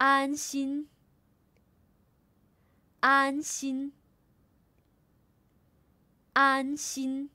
安心，安心，安心。